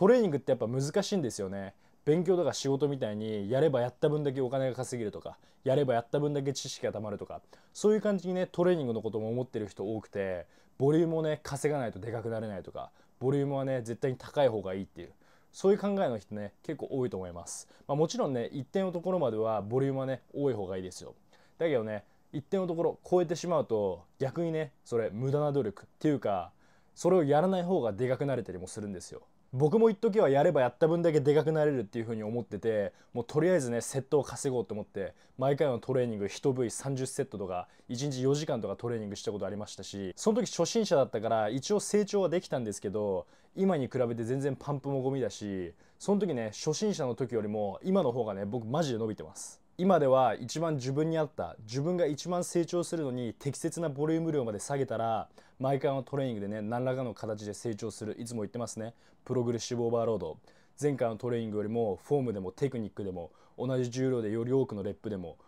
トレーニングってやっぱ難しいんですよね勉強とか仕事みたいにやればやった分だけお金が稼げるとかやればやった分だけ知識がたまるとかそういう感じにねトレーニングのことも思ってる人多くてボリュームをね稼がないとでかくなれないとかボリュームはね絶対に高い方がいいっていうそういう考えの人ね結構多いと思います、まあ、もちろんね一定のところまではボリュームはね多い方がいいですよだけどね一定のところ超えてしまうと逆にねそれ無駄な努力っていうかそれをやらない方がでかくなれたりもするんですよ僕も一時はやればやった分だけでかくなれるっていう風に思っててもうとりあえずねセットを稼ごうと思って毎回のトレーニング1部位30セットとか1日4時間とかトレーニングしたことありましたしその時初心者だったから一応成長はできたんですけど今に比べて全然パンプもゴミだしその時ね初心者の時よりも今の方がね僕マジで伸びてます。今では一番自分に合った自分が一番成長するのに適切なボリューム量まで下げたら毎回のトレーニングでね何らかの形で成長するいつも言ってますねプログレッシブオーバーロード前回のトレーニングよりもフォームでもテクニックでも同じ重量でより多くのレップでも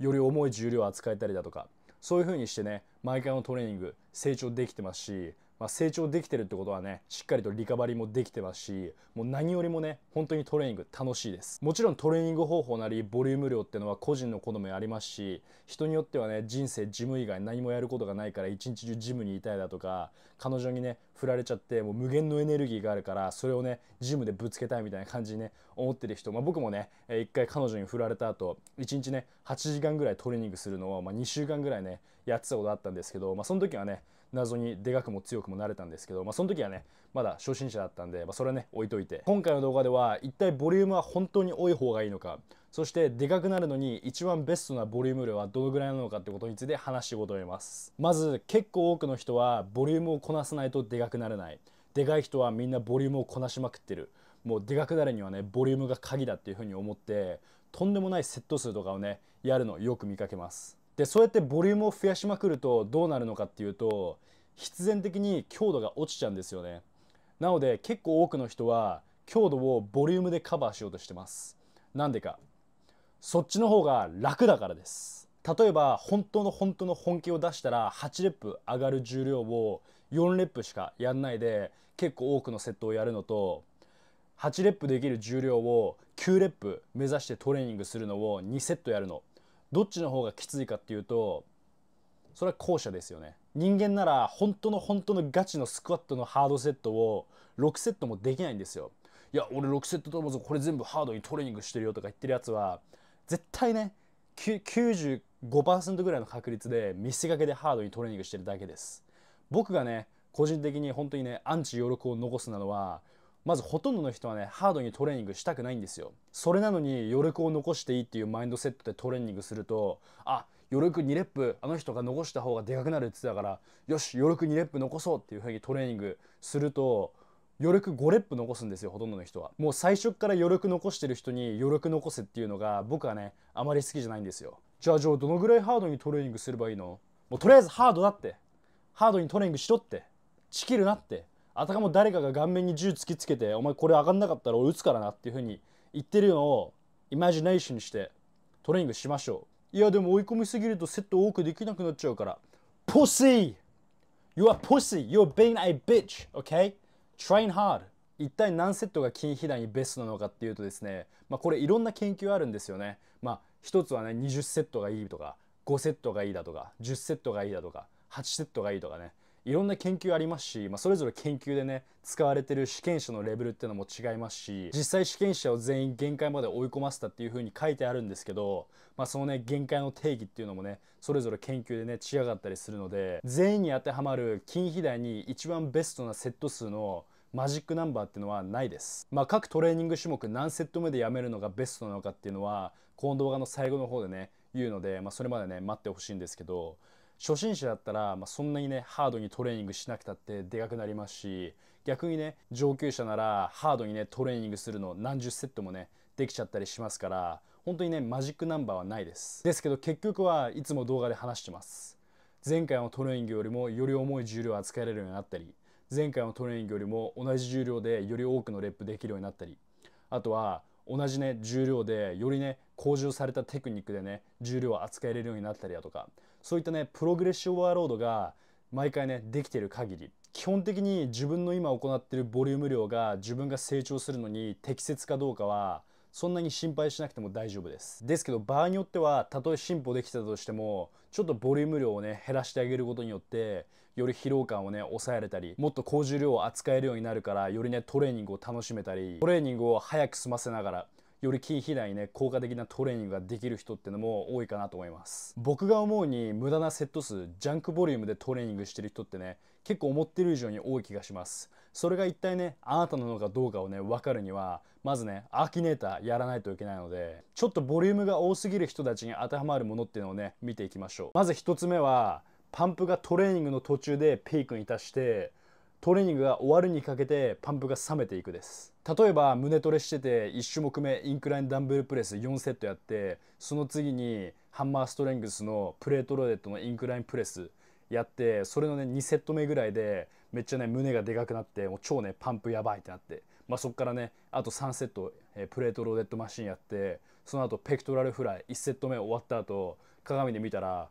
より重い重量を扱えたりだとかそういう風にしてね毎回のトレーニング成長できてますしまあ、成長できてるってことはねしっかりとリカバリーもできてますしもう何よりもね本当にトレーニング楽しいですもちろんトレーニング方法なりボリューム量ってのは個人の好みありますし人によってはね人生ジム以外何もやることがないから一日中ジムにいたいだとか彼女にね振られちゃってもう無限のエネルギーがあるからそれをねジムでぶつけたいみたいな感じにね思ってる人、まあ、僕もね一回彼女に振られた後一日ね8時間ぐらいトレーニングするのを、まあ、2週間ぐらいねやってたことあったんですけど、まあ、その時はね謎にでかくも強くもなれたんですけど、まあ、その時はねまだ初心者だったんで、まあ、それはね置いといて今回の動画では一体ボリュームは本当に多い方がいいのかそしてでかくなるのに一番ベストなボリューム量はどのぐらいなのかってことについて話していこうと思いますまず結構多くの人はボリュームをこなさないとでかくなれないでかい人はみんなボリュームをこなしまくってるもうでかくなるにはねボリュームが鍵だっていうふうに思ってとんでもないセット数とかをねやるのよく見かけますでそうやってボリュームを増やしまくるとどうなるのかっていうと必然的に強度が落ちちゃうんですよねなので結構多くの人は強度をボリュームでカバーしようとしてますなんでかそっちの方が楽だからです例えば本当の本当の本気を出したら8レップ上がる重量を4レップしかやんないで結構多くのセットをやるのと8レップできる重量を9レップ目指してトレーニングするのを2セットやるのどっちの方がきついかっていうとそれは後者ですよね人間なら本当の本当のガチのスクワットのハードセットを6セットもできないんですよいや俺6セットともこれ全部ハードにトレーニングしてるよとか言ってるやつは絶対ね95%ぐらいの確率で見せかけでハードにトレーニングしてるだけです僕がね個人的に本当にねアンチ余力を残すなのはまずほとんどの人はねハードにトレーニングしたくないんですよそれなのに余力を残していいっていうマインドセットでトレーニングするとあ余力2レップあの人が残した方がでかくなるって言ってたからよし余力2レップ残そうっていう風にトレーニングすると余力5レップ残すんですよほとんどの人はもう最初から余力残してる人に余力残せっていうのが僕はねあまり好きじゃないんですよじゃあじゃあどのぐらいハードにトレーニングすればいいのもうとりあえずハードだってハードにトレーニングしろってちきるなってあたかも誰かが顔面に銃突きつけてお前これ上がんなかったら俺撃つからなっていうふうに言ってるのをイマジネーションしてトレーニングしましょういやでも追い込みすぎるとセット多くできなくなっちゃうからポシー You are pussy! You're being a bitch! Okay? Train hard! 一体何セットが筋肥大にベストなのかっていうとですね、まあ、これいろんな研究あるんですよね。まあ、一つはね20セットがいいとか5セットがいいだとか10セットがいいだとか8セットがいいとかねいろんな研究ありますし、まあ、それぞれ研究でね使われてる試験者のレベルっていうのも違いますし実際試験者を全員限界まで追い込ませたっていう風に書いてあるんですけど、まあ、そのね限界の定義っていうのもねそれぞれ研究でね違かったりするので全員に当てはまる筋肥大に一番ベストなセット数のマジックナンバーっていうのはないです、まあ、各トレーニング種目何セット目でやめるのがベストなのかっていうのはこの動画の最後の方でね言うので、まあ、それまでね待ってほしいんですけど初心者だったら、まあ、そんなにねハードにトレーニングしなくたってでかくなりますし逆にね上級者ならハードにねトレーニングするの何十セットもねできちゃったりしますから本当にねマジックナンバーはないですですけど結局はいつも動画で話してます前回のトレーニングよりもより重い重量を扱えれるようになったり前回のトレーニングよりも同じ重量でより多くのレップできるようになったりあとは同じね重量でよりね向上されたテクニックでね重量を扱えれるようになったりだとかそういったねプログレッシブワーロードが毎回ねできてる限り基本的に自分の今行ってるボリューム量が自分が成長するのに適切かどうかはそんなに心配しなくても大丈夫ですですけど場合によってはたとえ進歩できたとしてもちょっとボリューム量をね減らしてあげることによってより疲労感をね抑えれたりもっと高重量を扱えるようになるからよりねトレーニングを楽しめたりトレーニングを早く済ませながらより筋肥大にね効果的なトレーニングができる人ってのも多いかなと思います僕が思うに無駄なセット数ジャンクボリュームでトレーニングしてる人ってね結構思ってる以上に多い気がしますそれが一体ねあなたなのかどうかをね分かるにはまずねアーキネーターやらないといけないのでちょっとボリュームが多すぎる人たちに当てはまるものっていうのをね見ていきましょうまず1つ目はパンプがトレーニングの途中でピークに達してトレーニングが終わるにかけてパンプが冷めていくです例えば胸トレしてて1種目目インクラインダンベルプレス4セットやってその次にハンマーストレングスのプレートローデットのインクラインプレスやってそれのね2セット目ぐらいでめっちゃね胸がでかくなってもう超ねパンプやばいってなって、まあ、そっからねあと3セット、えプレートローデットマシンやってその後ペクトラルフライ1セット目終わった後鏡で見たら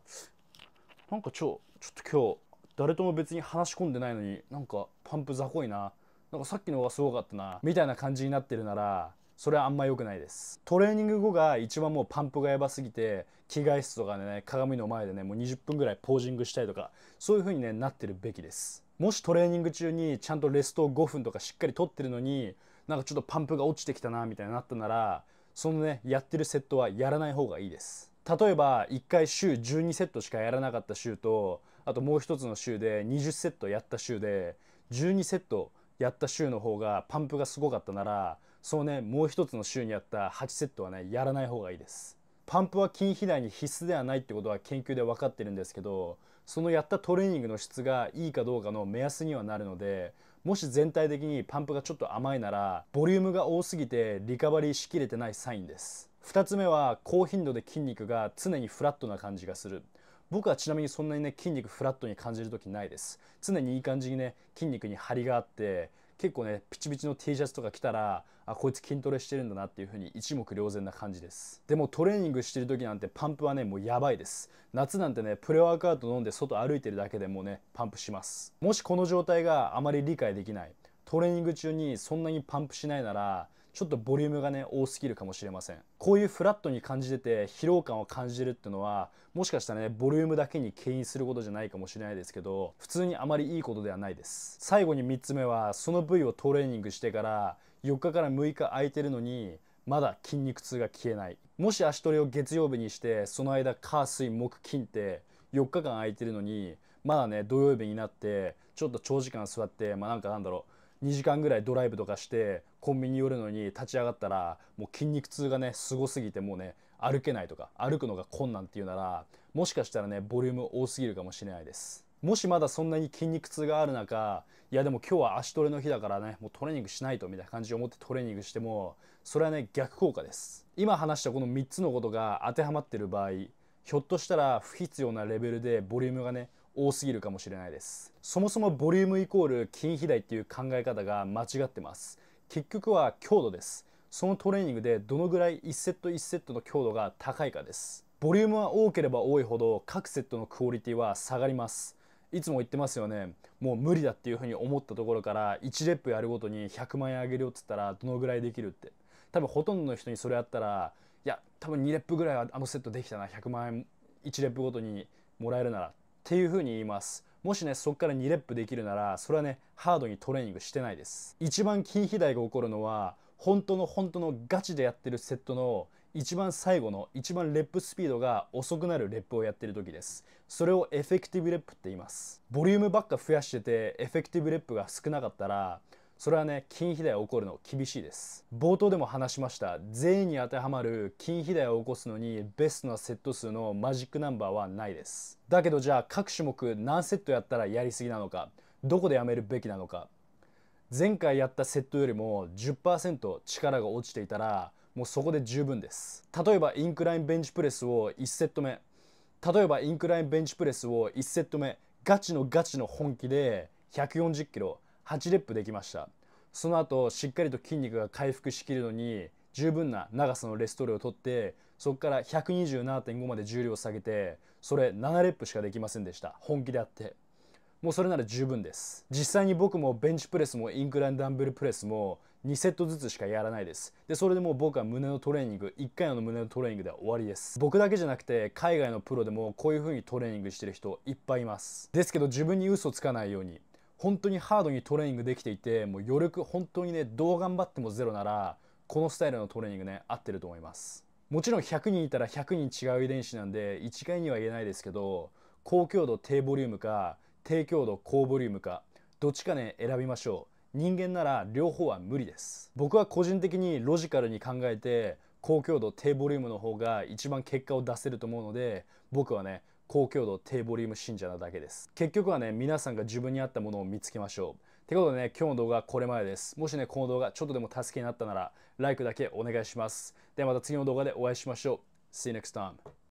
なんか超ちょっと今日誰とも別に話し込んでないのになんかパンプ雑魚いななんかさっきのがすごかったなみたいな感じになってるならそれはあんま良くないですトレーニング後が一番もうパンプがやばすぎて着替え室とかでね鏡の前でねもう20分ぐらいポージングしたりとかそういう風にねなってるべきですもしトレーニング中にちゃんとレストを5分とかしっかりとってるのになんかちょっとパンプが落ちてきたなみたいになったならそのねやってるセットはやらない方がいいです例えば1回週12セットしかやらなかった週とあともう一つの週で20セットやった週で12セットやった週の方がパンプがすごかったならそうねもう一つの週にやった8セットはねやらない方がいいですパンプは筋肥大に必須ではないってことは研究で分かってるんですけどそのやったトレーニングの質がいいかどうかの目安にはなるのでもし全体的にパンプがちょっと甘いならボリュームが多すぎてリカバリーしきれてないサインです2つ目は高頻度で筋肉が常にフラットな感じがする僕はちなみにそんなにね筋肉フラットに感じる時ないです常にいい感じにね筋肉に張りがあって結構ねピチピチの T シャツとか着たらあこいつ筋トレしてるんだなっていう風に一目瞭然な感じですでもトレーニングしてる時なんてパンプはねもうやばいです夏なんてねプレワークアウト飲んで外歩いてるだけでもうねパンプしますもしこの状態があまり理解できないトレーニング中にそんなにパンプしないならちょっとボリュームがね多すぎるかもしれませんこういうフラットに感じてて疲労感を感じるってうのはもしかしたらねボリュームだけに牽引することじゃないかもしれないですけど普通にあまりいいことではないです最後に3つ目はその部位をトレーニングしてから4日から6日空いてるのにまだ筋肉痛が消えないもし足トレを月曜日にしてその間火水木金って4日間空いてるのにまだね土曜日になってちょっと長時間座ってまあなんかなんだろう2時間ぐらいドライブとかしてコンビニ寄るのに立ち上がったらもう筋肉痛がねすごすぎてもうね歩けないとか歩くのが困難っていうならもしかしたらねボリューム多すぎるかもしれないですもしまだそんなに筋肉痛がある中いやでも今日は足トレの日だからねもうトレーニングしないとみたいな感じで思ってトレーニングしてもそれはね逆効果です今話したこの3つのことが当てはまってる場合ひょっとしたら不必要なレベルでボリュームがね多すぎるかもしれないですそもそもボリュームイコール筋肥大っていう考え方が間違ってます結局は強度ですそのトレーニングでどのぐらい1セット1セットの強度が高いかですボリュームは多ければ多いほど各セットのクオリティは下がりますいつも言ってますよねもう無理だっていうふうに思ったところから1レップやるごとに100万円あげるよっつったらどのぐらいできるって多分ほとんどの人にそれやったらいや多分2レップぐらいはあのセットできたな100万円1レップごとにもらえるならっていうふうに言いますもしねそこから2レップできるならそれはねハードにトレーニングしてないです一番筋肥大が起こるのは本当の本当のガチでやってるセットの一番最後の一番レップスピードが遅くなるレップをやってる時ですそれをエフェクティブレップって言いますボリュームばっか増やしててエフェクティブレップが少なかったらそれはね筋肥大を起こるの厳しいです冒頭でも話しました全員に当てはまる筋肥大を起こすのにベストなセット数のマジックナンバーはないですだけどじゃあ各種目何セットやったらやりすぎなのかどこでやめるべきなのか前回やったセットよりも10%力が落ちていたらもうそこで十分です例えばインクラインベンチプレスを1セット目例えばインクラインベンチプレスを1セット目ガチのガチの本気で140キロ8レップできましたその後しっかりと筋肉が回復しきるのに十分な長さのレストレを取ってそこから127.5まで重量を下げてそれ7レップしかできませんでした本気であってもうそれなら十分です実際に僕もベンチプレスもインクラインダンベルプレスも2セットずつしかやらないですでそれでもう僕は胸のトレーニング1回の胸のトレーニングでは終わりです僕だけじゃなくて海外のプロでもこういう風にトレーニングしてる人いっぱいいますですけど自分に嘘つかないように本当にハードにトレーニングできていてもう余力本当にねどう頑張ってもゼロならこのスタイルのトレーニングね合ってると思いますもちろん100人いたら100人違う遺伝子なんで一概には言えないですけど高強度低ボリュームか低強度高ボリュームかどっちかね選びましょう人間なら両方は無理です僕は個人的にロジカルに考えて高強度低ボリュームの方が一番結果を出せると思うので僕はね高強度低ボリューム信者なだけです結局はね皆さんが自分に合ったものを見つけましょうてことでね今日の動画はこれまでですもしねこの動画ちょっとでも助けになったならライクだけお願いしますではまた次の動画でお会いしましょう See you next time